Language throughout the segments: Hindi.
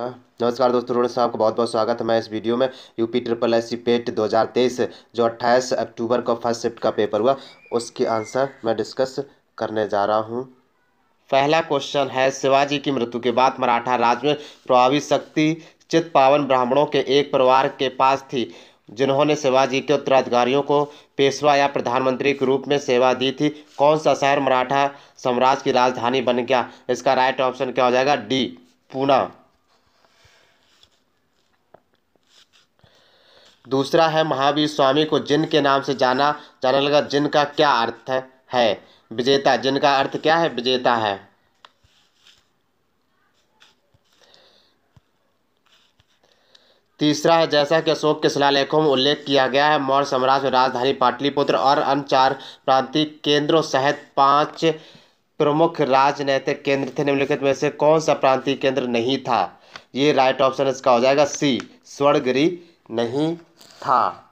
नमस्कार दोस्तों रोड साहब का बहुत बहुत स्वागत है मैं इस वीडियो में UP triple S C PET तेईस जो 28 अक्टूबर को फर्स्ट शिफ्ट का पेपर हुआ उसके आंसर मैं डिस्कस करने जा रहा हूं पहला क्वेश्चन है शिवाजी की मृत्यु के बाद मराठा राज में प्रभावी शक्ति चित पावन ब्राह्मणों के एक परिवार के पास थी जिन्होंने शिवाजी के उत्तराधिकारियों को पेशवा या प्रधानमंत्री के रूप में सेवा दी थी कौन सा शहर मराठा साम्राज्य की राजधानी बन गया इसका राइट ऑप्शन क्या हो जाएगा डी पूना दूसरा है महावीर स्वामी को जिन के नाम से जाना जाने लगा जिन का क्या अर्थ है विजेता जिन का अर्थ क्या है विजेता है तीसरा है जैसा कि अशोक के शिलालेखों में उल्लेख किया गया है मौर्य साम्राज्य में राजधानी पाटलिपुत्र और अन्य चार प्रांतीय केंद्रों सहित पांच प्रमुख राजनैतिक केंद्र थे निम्नलिखित में से कौन सा प्रांतीय केंद्र नहीं था ये राइट ऑप्शन इसका हो जाएगा सी स्वर्गगिरी नहीं था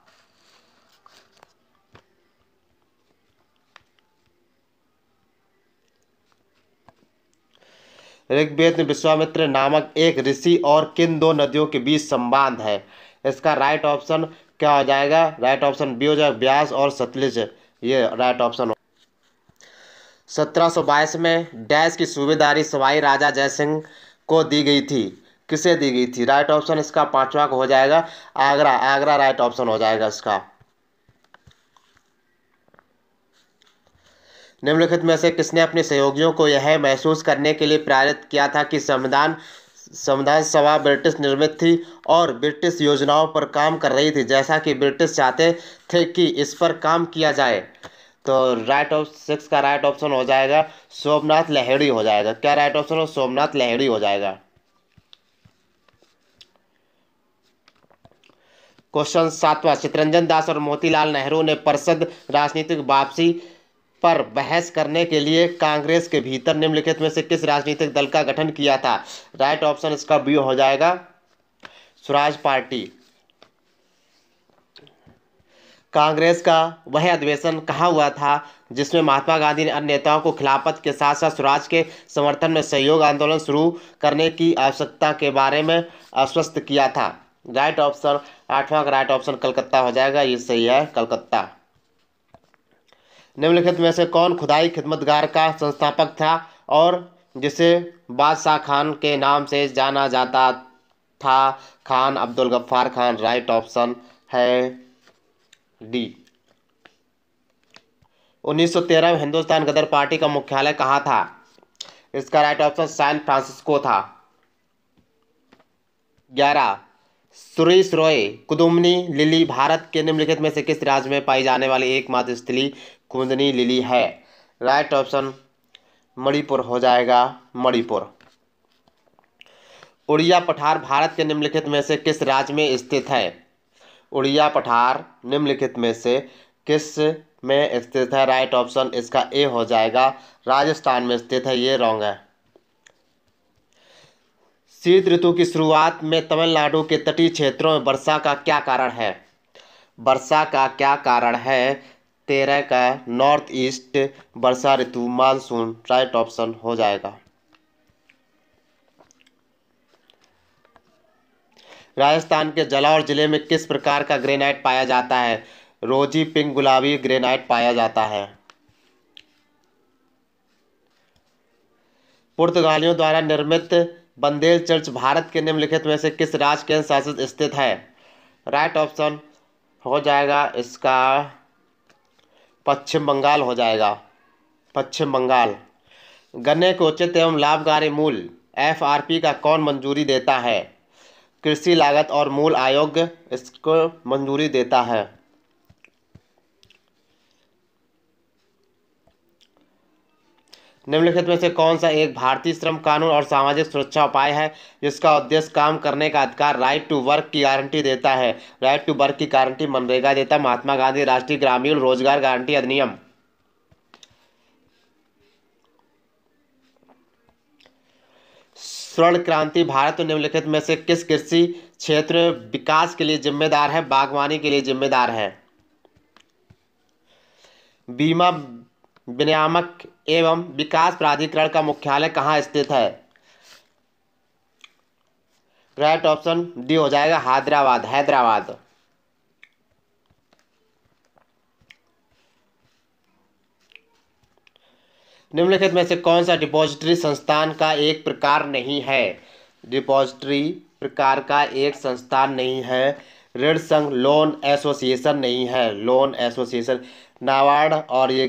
ऋग्वेद में विश्वामित्र नामक एक ऋषि और किन दो नदियों के बीच संबंध है इसका राइट ऑप्शन क्या हो जाएगा राइट ऑप्शन बी हो जाएगा ब्यास और सतलुज ये राइट ऑप्शन हो बाईस में डैश की सूबेदारी सवाई राजा जयसिंह को दी गई थी किसे दी गई थी राइट ऑप्शन इसका पांचवा हो जाएगा आगरा आगरा राइट ऑप्शन हो जाएगा इसका निम्नलिखित में से किसने अपने सहयोगियों को यह महसूस करने के लिए प्रेरित किया था कि संविधान संविधान सभा ब्रिटिश निर्मित थी और ब्रिटिश योजनाओं पर काम कर रही थी जैसा कि ब्रिटिश चाहते थे कि इस पर काम किया जाए तो राइट ऑफ सिक्स का राइट ऑप्शन हो जाएगा सोमनाथ लहड़ी हो जाएगा क्या राइट ऑप्शन हो सोमनाथ लहड़ी हो जाएगा क्वेश्चन सातवां चित्रंजन दास और मोतीलाल नेहरू ने परिषद राजनीतिक वापसी पर बहस करने के लिए कांग्रेस के भीतर निम्नलिखित में से किस राजनीतिक दल का गठन किया था राइट ऑप्शन इसका बी हो जाएगा स्वराज पार्टी कांग्रेस का वह अधिवेशन कहाँ हुआ था जिसमें महात्मा गांधी ने अन्य नेताओं को खिलाफत के साथ साथ स्वराज के समर्थन में सहयोग आंदोलन शुरू करने की आवश्यकता के बारे में आश्वस्त किया था राइट ऑप्शन आठवां का राइट ऑप्शन कलकत्ता हो जाएगा ये सही है कलकत्ता निम्नलिखित में से कौन खुदाई खिदमतगार का संस्थापक था और जिसे बादशाह खान के नाम से जाना जाता था खान अब्दुल गफ्फार खान राइट ऑप्शन है डी 1913 में हिंदुस्तान गदर पार्टी का मुख्यालय कहाँ था इसका राइट ऑप्शन सैन फ्रांसिस्को था ग्यारह सुरेश रॉय कुदुमनी लिली भारत के निम्नलिखित में से किस राज्य में पाई जाने वाली एकमात्र स्थली कुंदनी लिली है राइट ऑप्शन मणिपुर हो जाएगा मणिपुर उड़िया पठार भारत के निम्नलिखित में से किस राज्य में स्थित है उड़िया पठार निम्नलिखित में से किस में स्थित है राइट ऑप्शन इसका ए हो जाएगा राजस्थान में स्थित है ये रॉन्ग है शीत ऋतु की शुरुआत में तमिलनाडु के तटीय क्षेत्रों में वर्षा का क्या कारण है वर्षा का क्या कारण है तेरह का नॉर्थ ईस्ट वर्षा ऋतु मानसून राइट ऑप्शन हो जाएगा राजस्थान के जलौर जिले में किस प्रकार का ग्रेनाइट पाया जाता है रोजी पिंक गुलाबी ग्रेनाइट पाया जाता है पुर्तगालियों द्वारा निर्मित बंदेल चर्च भारत के निम्नलिखित में से किस राज्य केंद्र शासित स्थित है राइट ऑप्शन हो जाएगा इसका पश्चिम बंगाल हो जाएगा पश्चिम बंगाल गन्ने को उचित एवं लाभकारी मूल एफ आर पी का कौन मंजूरी देता है कृषि लागत और मूल आयोग इसको मंजूरी देता है निम्नलिखित में से कौन सा एक भारतीय श्रम कानून और सामाजिक सुरक्षा उपाय है जिसका उद्देश्य काम करने का अधिकार राइट टू वर्क की गारंटी देता है राइट टू वर्क की गारंटी मनरेगा देता है महात्मा गांधी राष्ट्रीय ग्रामीण रोजगार गारंटी अधिनियम स्वर्ण क्रांति भारत में तो निम्नलिखित में से किस कृषि क्षेत्र में विकास के लिए जिम्मेदार है बागवानी के लिए जिम्मेदार है बीमा विनियामक एवं विकास प्राधिकरण का मुख्यालय कहाँ स्थित है राइट ऑप्शन डी हो जाएगा हैदराबाद हैदराबाद निम्नलिखित में से कौन सा डिपॉजिटरी संस्थान का एक प्रकार नहीं है डिपॉजिटरी प्रकार का एक संस्थान नहीं है ऋण संघ लोन एसोसिएशन नहीं है लोन एसोसिएशन नाबार्ड और ये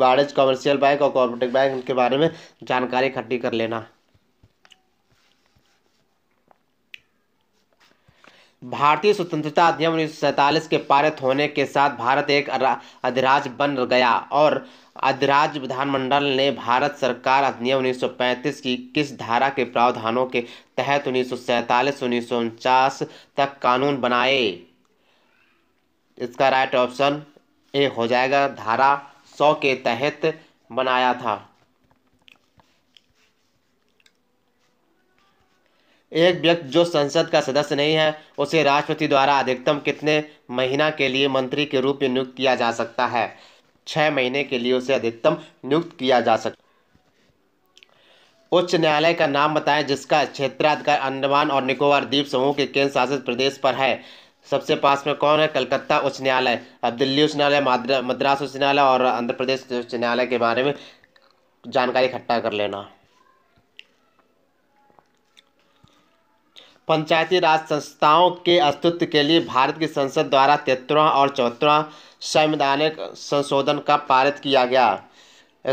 वाणिज्य कॉमर्शियल बैंक और कॉपरेटिव बैंक उनके बारे में जानकारी इकट्ठी कर लेना भारतीय स्वतंत्रता अधिनियम उन्नीस के पारित होने के साथ भारत एक अधिराज बन गया और अधिराज विधानमंडल ने भारत सरकार अधिनियम 1935 की किस धारा के प्रावधानों के तहत उन्नीस सौ तक कानून बनाए इसका राइट ऑप्शन ए हो जाएगा धारा सौ के तहत बनाया था एक व्यक्ति जो संसद का सदस्य नहीं है उसे राष्ट्रपति द्वारा अधिकतम कितने महीना के लिए मंत्री के रूप में नियुक्त किया जा सकता है छह महीने के लिए उसे अधिकतम नियुक्त किया जा सकता उच्च न्यायालय का नाम बताएं जिसका क्षेत्राधिकार अंडमान और निकोबार द्वीप समूह के केंद्र शासित प्रदेश पर है सबसे पास में कौन है कलकत्ता उच्च न्यायालय अब दिल्ली उच्च न्यायालय मद्रास उच्च न्यायालय और आंध्र प्रदेश उच्च न्यायालय के बारे में जानकारी इकट्ठा कर लेना पंचायती राज संस्थाओं के अस्तित्व के लिए भारत की संसद द्वारा तेतरवा और चौथवा संवैधानिक संशोधन का पारित किया गया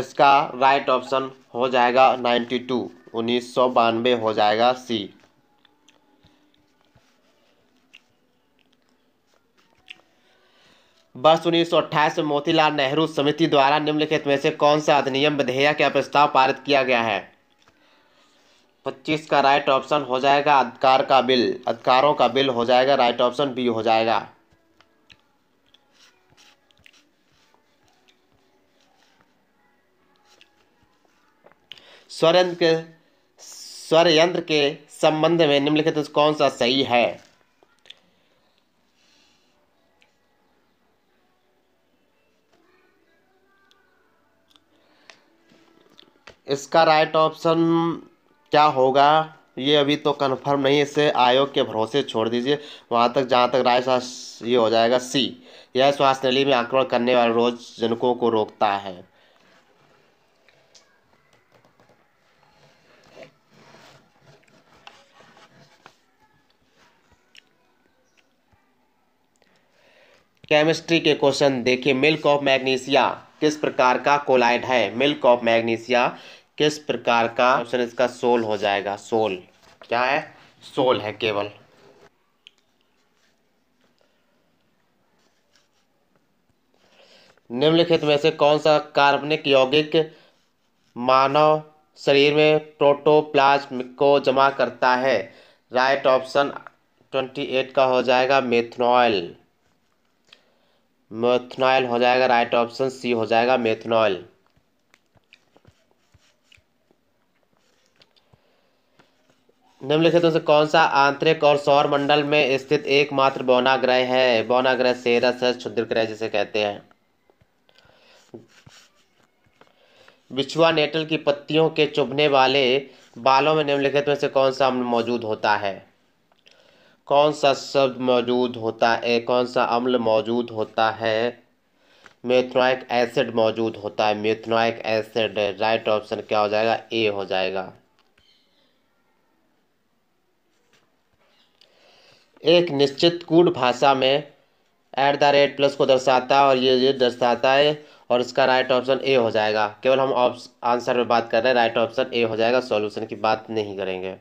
इसका राइट ऑप्शन हो जाएगा नाइन्टी टू उन्नीस सौ बानवे हो जाएगा सी वर्ष उन्नीस सौ अट्ठाईस में मोतीलाल नेहरू समिति द्वारा निम्नलिखित में से कौन सा अधिनियम विधेयक या प्रस्ताव पारित किया गया है पच्चीस का राइट ऑप्शन हो जाएगा अधिकार का बिल अधिकारों का बिल हो जाएगा राइट ऑप्शन बी हो जाएगा स्वरयंत्र के यंत्र के संबंध में निम्नलिखित कौन सा सही है इसका राइट ऑप्शन क्या होगा ये अभी तो कंफर्म नहीं इसे आयोग के भरोसे छोड़ दीजिए वहाँ तक जहाँ तक राय ये हो जाएगा सी यह स्वास्थ्य नली में आक्रमण करने वाले रोज जनकों को रोकता है केमिस्ट्री के क्वेश्चन देखिए मिल्क ऑफ मैग्नीशिया किस प्रकार का कोलाइड है मिल्क ऑफ मैग्नीशिया किस प्रकार का ऑप्शन इसका सोल हो जाएगा सोल क्या है सोल है केवल निम्नलिखित में से कौन सा कार्बनिक यौगिक मानव शरीर में प्रोटोप्लाज्म को जमा करता है राइट ऑप्शन ट्वेंटी एट का हो जाएगा मेथनॉल मेथनॉल हो जाएगा राइट ऑप्शन सी हो जाएगा मेथनॉल निम्नलिखितों से कौन सा आंतरिक और सौर मंडल में स्थित एकमात्र ग्रह है बौनाग्रह सेरस है क्षुद्र ग्रह जिसे कहते हैं बिछुआ नेटल की पत्तियों के चुभने वाले बालों में निम्नलिखित में से कौन सा अम्ल मौजूद होता है कौन सा शब्द मौजूद होता है कौन सा अम्ल मौजूद होता है मेथनोइक एसिड मौजूद होता है मेथनोइक एसिड राइट ऑप्शन क्या हो जाएगा ए हो जाएगा एक निश्चित कूट भाषा में ऐट द रेट प्लस को दर्शाता है और ये ये दर्शाता है और इसका राइट ऑप्शन ए हो जाएगा केवल हम आंसर में बात कर रहे हैं राइट ऑप्शन ए हो जाएगा सॉल्यूशन की बात नहीं करेंगे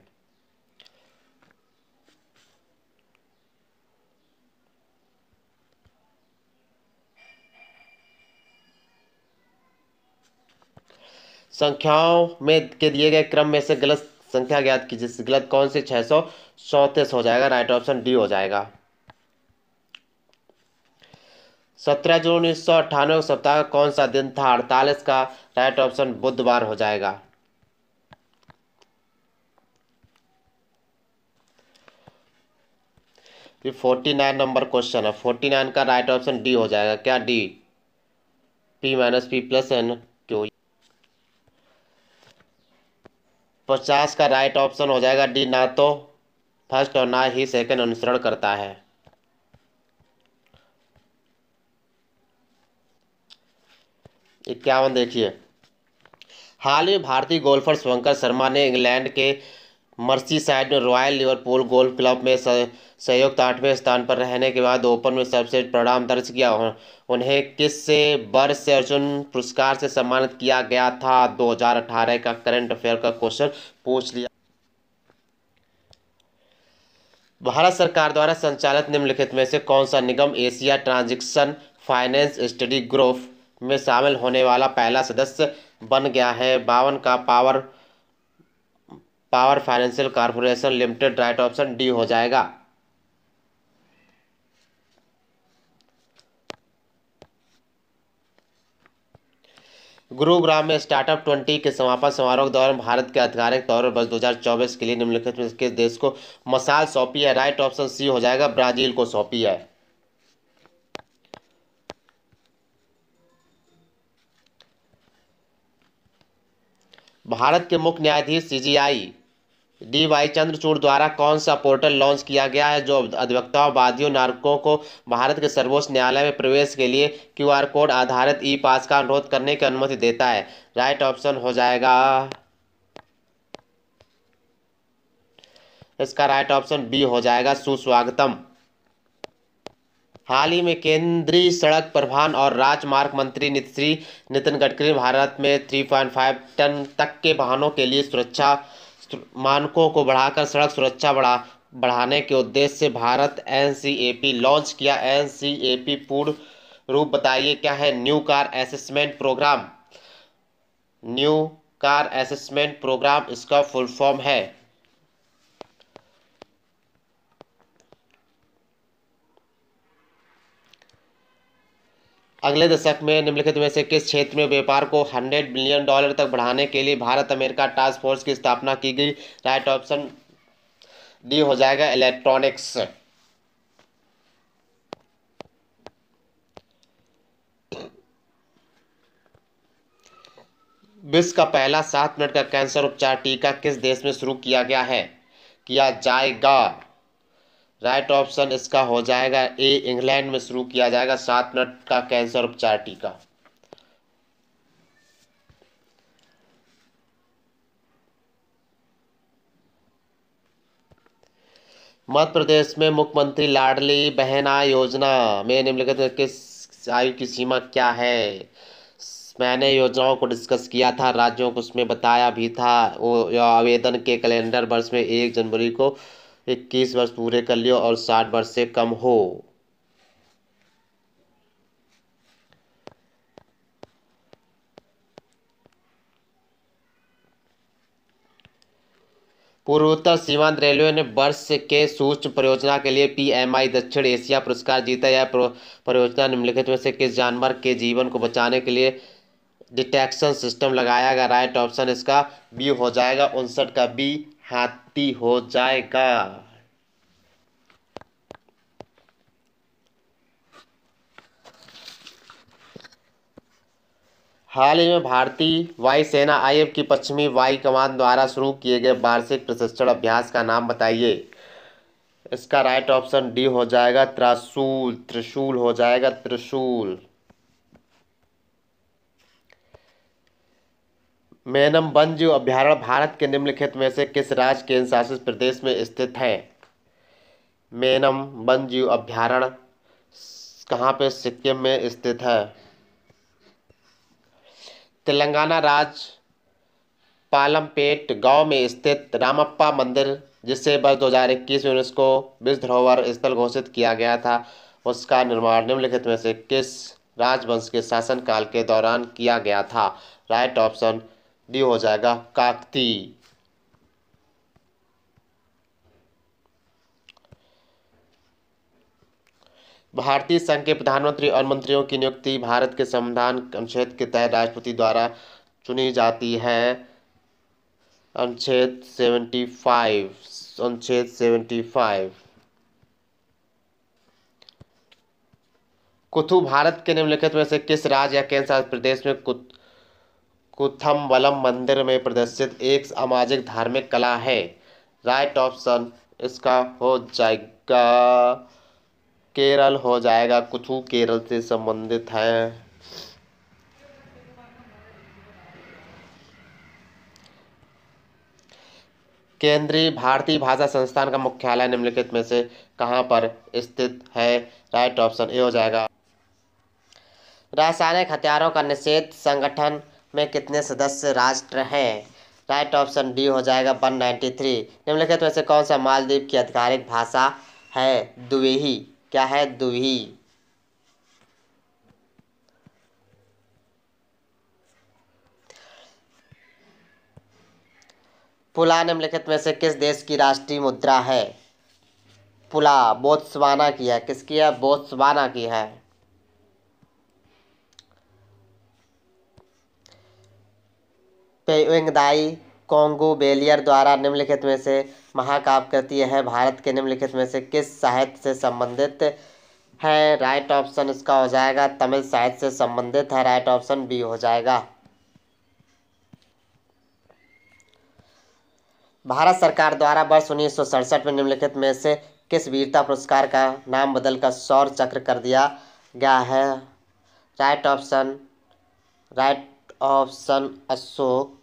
संख्याओं में के दिए गए क्रम में से गलत संख्या ज्ञात कीजिए गलत कौन सी छः सौ चौंतीस हो जाएगा राइट ऑप्शन डी हो जाएगा सत्रह जून उन्नीस सौ अट्ठानवे सप्ताह का कौन सा दिन था अड़तालीस का राइट ऑप्शन बुधवार हो जाएगा फोर्टी नाइन नंबर क्वेश्चन है फोर्टी नाइन का राइट ऑप्शन डी हो जाएगा क्या D P minus P plus N क्यों पचास का राइट ऑप्शन हो जाएगा डी ना तो फर्स्ट और ना ही सेकंड अनुसरण करता है इक्यावन देखिए हाल ही भारतीय गोल्फर शंकर शर्मा ने इंग्लैंड के मर्सी साइड में रॉयल लिवरपूल गोल्फ क्लब में संयुक्त आठवें स्थान पर रहने के बाद ओपन में सबसे परिणाम दर्ज किया उन्हें किस से वर्ष से अर्जुन पुरस्कार से सम्मानित किया गया था 2018 का करंट अफेयर का क्वेश्चन पूछ लिया भारत सरकार द्वारा संचालित निम्नलिखित में से कौन सा निगम Asia Transition Finance Study Group में शामिल होने वाला पहला सदस्य बन गया है बावन का Power Power Financial Corporation Limited right option D हो जाएगा गुरुग्राम में स्टार्टअप ट्वेंटी के समापन समारोह के दौरान भारत के आधिकारिक तौर पर वर्ष 2024 के लिए निम्नलिखित में किस देश को मसाल सौंपी है राइट ऑप्शन सी हो जाएगा ब्राजील को सौंपी है भारत के मुख्य न्यायाधीश सीजीआई डी वाई चंद्रचूड़ द्वारा कौन सा पोर्टल लॉन्च किया गया है जो अधिवक्ताओं वादियों नागरिकों को भारत के सर्वोच्च न्यायालय में प्रवेश के लिए क्यूआर कोड आधारित ई पास का अनुरोध करने की अनुमति देता है राइट ऑप्शन हो जाएगा इसका राइट ऑप्शन बी हो जाएगा सुस्वागतम हाल ही में केंद्रीय सड़क परिवहन और राजमार्ग मंत्री श्री नितिन गडकरी भारत में 3.5 टन तक के वाहनों के लिए सुरक्षा मानकों को बढ़ाकर सड़क सुरक्षा बढ़ा बढ़ाने के उद्देश्य से भारत एन लॉन्च किया एन पूर्ण रूप बताइए क्या है new car assessment programme new car assessment programme इसका फुल फॉर्म है अगले दशक में निम्नलिखित में से किस क्षेत्र में व्यापार को 100 बिलियन डॉलर तक बढ़ाने के लिए भारत अमेरिका टास्क फोर्स की स्थापना की गई राइट ऑप्शन डी हो जाएगा इलेक्ट्रॉनिक्स विश्व का पहला सात मिनट का कैंसर उपचार टीका किस देश में शुरू किया गया है किया जाएगा राइट ऑप्शन इसका हो जाएगा ए इंग्लैंड में शुरू किया जाएगा सात मिनट का कैंसर उपचार टीका मध्य प्रदेश में मुख्यमंत्री लाडली बहना योजना में निम्नलिखित किस आयु की सीमा क्या है मैंने योजनाओं को डिस्कस किया था राज्यों को उसमें बताया भी था वो आवेदन के कैलेंडर वर्ष में एक जनवरी को इक्कीस वर्ष पूरे कर लियो और साठ वर्ष से कम हो पूर्वोत्तर सीमांत रेलवे ने वर्ष के सूक्ष्म परियोजना के लिए पीएमआई दक्षिण एशिया पुरस्कार जीता यह परियोजना निम्नलिखित में से किस जानवर के जीवन को बचाने के लिए डिटेक्शन सिस्टम लगाया गया राइट ऑप्शन इसका बी हो जाएगा उनसठ का बी हाथी हो जाएगा हाल ही में भारतीय वायुसेना आई की पश्चिमी वायु कमान द्वारा शुरू किए गए वार्षिक प्रशिक्षण अभ्यास का नाम बताइए इसका राइट ऑप्शन डी हो जाएगा त्रासूल त्रिशूल हो जाएगा त्रिशूल मेनम वन्यजीव अभ्यारण्य भारत के निम्नलिखित में से किस राज्य के शासित प्रदेश में स्थित है मेनम वन्यजीव अभ्यारण्य कहाँ पे सिक्किम में स्थित है तेलंगाना राज्य पालमपेट गांव में स्थित रामप्पा मंदिर जिसे वर्ष दो हजार इक्कीस में उसको विश्व धरोहर स्थल घोषित किया गया था उसका निर्माण निम्नलिखित में से किस राजवंश के शासनकाल के दौरान किया गया था राइट ऑप्शन डी हो जाएगा काकती भारतीय संघ के प्रधानमंत्री और मंत्रियों की नियुक्ति भारत के संविधान अनुच्छेद के तहत राष्ट्रपति द्वारा चुनी जाती है अनुच्छेद सेवेंटी फाइव अनुच्छेद सेवेंटी फाइव कुथु भारत के निम्नलिखित में से किस राज्य या केंद्र शासित प्रदेश में कुथ कुथम वलम मंदिर में प्रदर्शित एक सामाजिक धार्मिक कला है राइट ऑप्शन इसका हो जाएगा केरल हो जाएगा कुथु केरल से संबंधित है केंद्रीय भारतीय भाषा संस्थान का मुख्यालय निम्नलिखित में से कहां पर स्थित है राइट ऑप्शन ए हो जाएगा रासायनिक हथियारों का निषेध संगठन में कितने सदस्य राष्ट्र हैं राइट ऑप्शन डी हो जाएगा वन नाइन्टी थ्री निम्नलिखित में से कौन सा मालदीव की आधिकारिक भाषा है दुवेही क्या है दुवेही पुला निम्नलिखित में से किस देश की राष्ट्रीय मुद्रा है पुला बोत्सवाना की है किसकी है बोत्सवाना की है पेयुंगदाई कोंगू बेलियर द्वारा निम्नलिखित में से महाकाव्य कृति भारत के निम्नलिखित में से किस साहित्य से संबंधित है राइट ऑप्शन इसका हो जाएगा तमिल साहित्य से संबंधित है राइट ऑप्शन बी हो जाएगा भारत सरकार द्वारा वर्ष उन्नीस में निम्नलिखित में से किस वीरता पुरस्कार का नाम बदलकर सौर चक्र कर दिया गया है right option right option Ashok